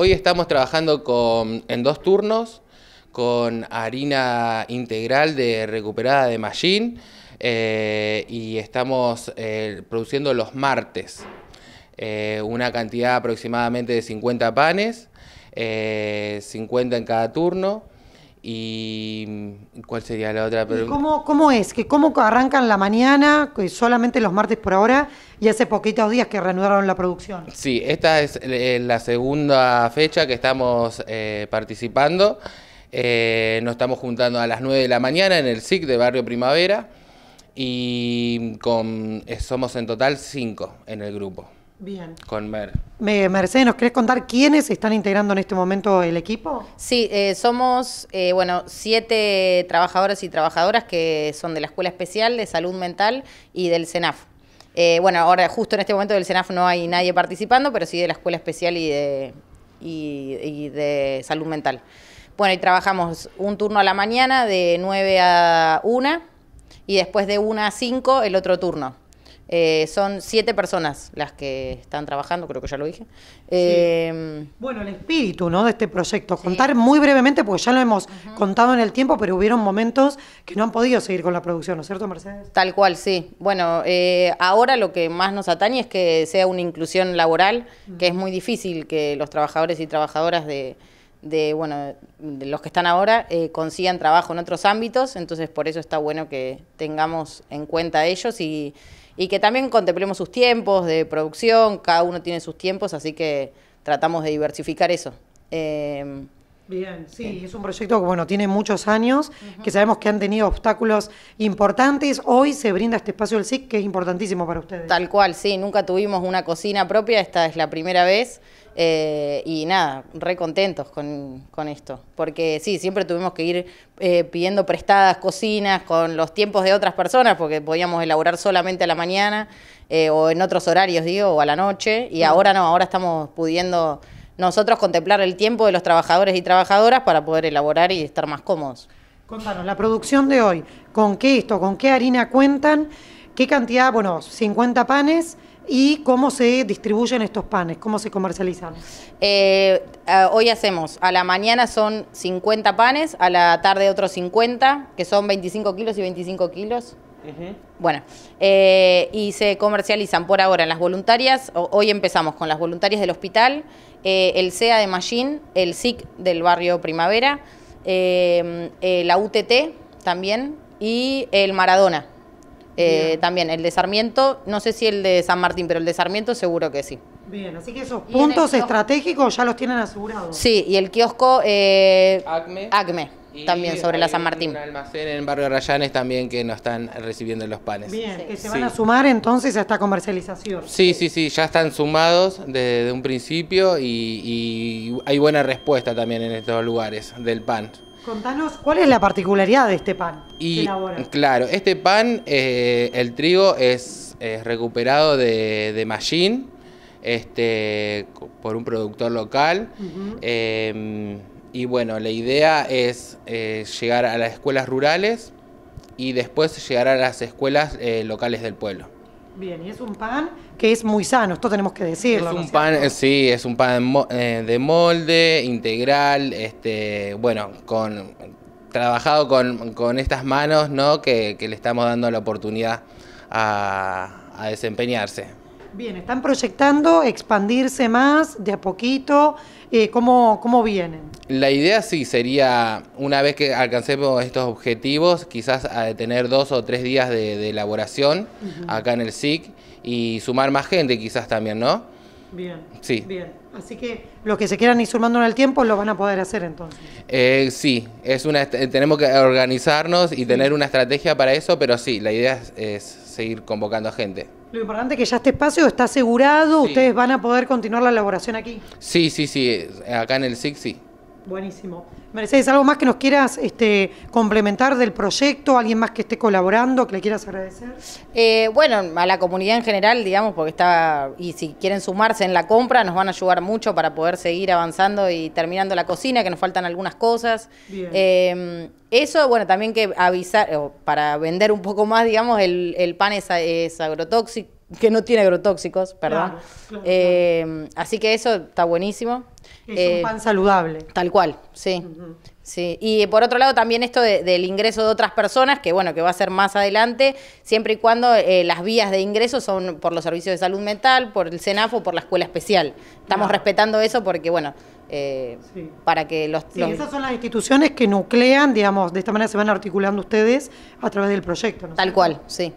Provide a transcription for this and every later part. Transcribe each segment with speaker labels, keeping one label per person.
Speaker 1: Hoy estamos trabajando en dos turnos con harina integral de recuperada de Machine eh, y estamos eh, produciendo los martes eh, una cantidad aproximadamente de 50 panes, 50 en cada turno. ¿Y cuál sería la otra pregunta?
Speaker 2: Cómo, es? ¿Que ¿Cómo arrancan la mañana, solamente los martes por ahora, y hace poquitos días que reanudaron la producción?
Speaker 1: Sí, esta es eh, la segunda fecha que estamos eh, participando. Eh, nos estamos juntando a las 9 de la mañana en el SIC de Barrio Primavera y con, somos en total 5 en el grupo. Bien. Con
Speaker 2: Me, Mercedes, ¿nos querés contar quiénes están integrando en este momento el equipo?
Speaker 3: Sí, eh, somos, eh, bueno, siete trabajadores y trabajadoras que son de la Escuela Especial de Salud Mental y del SENAF. Eh, bueno, ahora justo en este momento del SENAF no hay nadie participando, pero sí de la Escuela Especial y de, y de Salud Mental. Bueno, y trabajamos un turno a la mañana de 9 a 1 y después de 1 a 5 el otro turno. Eh, son siete personas las que están trabajando, creo que ya lo dije.
Speaker 2: Em, bueno, el espíritu ¿no? de este proyecto, contar muy brevemente, porque ya lo hemos contado en el tiempo, pero hubieron momentos que no han podido seguir con la producción, ¿no es cierto, Mercedes?
Speaker 3: Tal cual, sí. Bueno, eh, ahora lo que más nos atañe es que sea una inclusión laboral, que es muy difícil que los trabajadores y trabajadoras de de, bueno, los que están ahora eh, consigan trabajo en otros ámbitos, entonces por eso está bueno que tengamos en cuenta ellos y, que también contemplemos sus tiempos de producción, cada uno tiene sus tiempos, así que tratamos de diversificar
Speaker 2: eso. Eh, Bien, sí, es un proyecto que bueno, tiene muchos años, que sabemos que han tenido obstáculos importantes. Hoy se brinda este espacio del SIC que es importantísimo para ustedes.
Speaker 3: Tal cual, sí, nunca tuvimos una cocina propia, esta es la primera vez. Eh, y nada, re contentos con, con, esto. Porque sí, siempre tuvimos que ir eh, pidiendo prestadas cocinas con los tiempos de otras personas, porque podíamos elaborar solamente a la mañana eh, o en otros horarios, digo, o a la noche. Y ahora no, ahora estamos pudiendo nosotros contemplar el tiempo de los trabajadores y trabajadoras para poder elaborar y estar más cómodos.
Speaker 2: Contanos, la producción de hoy, ¿con qué esto, con qué harina cuentan? ¿Qué cantidad, bueno, 50 panes? ¿Y cómo se distribuyen estos panes? ¿Cómo se comercializan?
Speaker 3: Eh, hoy hacemos, a la mañana son 50 panes, a la tarde otros 50, que son 25 kilos y 25 kilos. Bueno, eh, y se comercializan por ahora en las voluntarias, hoy empezamos con las voluntarias del hospital, eh, el CEA de Mallín, el SIC del barrio Primavera, eh, la UTT también y el Maradona. también el de Sarmiento, no sé si el de San Martín, pero el de Sarmiento seguro que sí.
Speaker 2: Bien, así que esos puntos estratégicos ya los tienen
Speaker 3: asegurados. Sí, y el kiosco... Acme también sobre la San
Speaker 1: Martín. Un almacén en Barrio Rayanes también que nos están recibiendo los panes. Bien, que se van a sumar
Speaker 2: entonces a esta comercialización.
Speaker 1: Sí, sí, sí, ya están sumados desde un principio y, hay buena respuesta también en estos lugares del pan.
Speaker 2: Contanos, ¿cuál es la particularidad de este pan y,
Speaker 1: Claro, este pan, eh, el trigo es, recuperado de, de Mallín, este, por un productor local. Y bueno, la idea es eh, llegar a las escuelas rurales y después llegar a las escuelas eh, locales del pueblo. Bien, y es un pan que es muy sano, esto tenemos que decirlo. Es un pan, sí, es un pan eh, de molde, integral, este, bueno, con trabajado con, estas manos, ¿no? Que, le estamos dando la oportunidad a, a desempeñarse.
Speaker 2: Bien, ¿están proyectando expandirse más de a poquito? Eh, ¿cómo, ¿Cómo vienen?
Speaker 1: La idea sí sería, una vez que alcancemos estos objetivos, quizás a eh, tener dos o tres días de, elaboración acá en el SIC y sumar más gente quizás también, ¿no? Bien. Sí. Así que los que se quieran
Speaker 2: ir sumando en el tiempo lo van a poder hacer entonces.
Speaker 1: Eh, sí, es una, tenemos que organizarnos y tener una estrategia para eso, pero sí, la idea es, es seguir convocando a gente.
Speaker 2: Lo importante es que ya este espacio está asegurado, ustedes van a poder continuar la elaboración aquí.
Speaker 1: Sí, sí, sí, acá en el SIC sí. Buenísimo.
Speaker 2: Mercedes, ¿algo más que nos quieras este, complementar del proyecto? ¿Alguien más que esté colaborando, que le quieras agradecer?
Speaker 3: Eh, bueno, a la comunidad en general, digamos, porque está, y si quieren sumarse en la compra, nos van a ayudar mucho para poder seguir avanzando y terminando la cocina, que nos faltan algunas cosas. Eh, eso, bueno, también que avisar, para vender un poco más, digamos, el, el pan es, agrotóxico, que no tiene agrotóxicos, perdón. Eh, así que eso está buenísimo. Es un eh, pan saludable. Tal cual, sí. Sí, y eh, por otro lado también esto del ingreso de otras personas, que bueno, que va a ser más adelante, siempre y cuando eh, las vías de ingreso son por los servicios de salud mental, por el SENAFO, por la escuela especial. Estamos respetando eso porque, bueno, para que los, sí, Esas son
Speaker 2: las instituciones que nuclean, digamos, de esta manera se van articulando ustedes a través del proyecto. Tal cual, sí.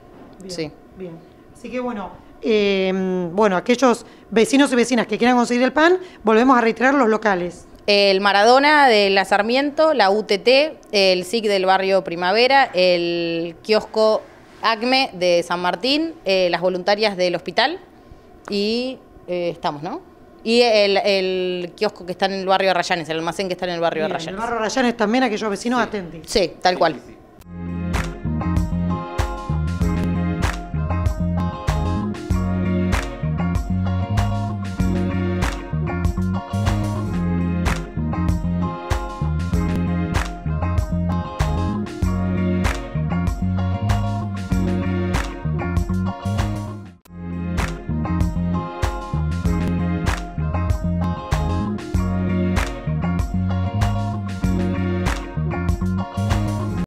Speaker 2: sí. Bien. Así que bueno, Em, bueno, aquellos vecinos y vecinas que quieran conseguir el pan, volvemos a reiterar los locales.
Speaker 3: El Maradona de la Sarmiento, la UTT, el SIC del barrio Primavera, el kiosco ACME de San Martín, eh, las voluntarias del hospital y eh, estamos, ¿no? Y el, kiosco que está en el barrio de Rayanes, el almacén que está en el barrio de Rayanes. el
Speaker 2: barrio Rayanes también aquellos vecinos Sí, tal cual.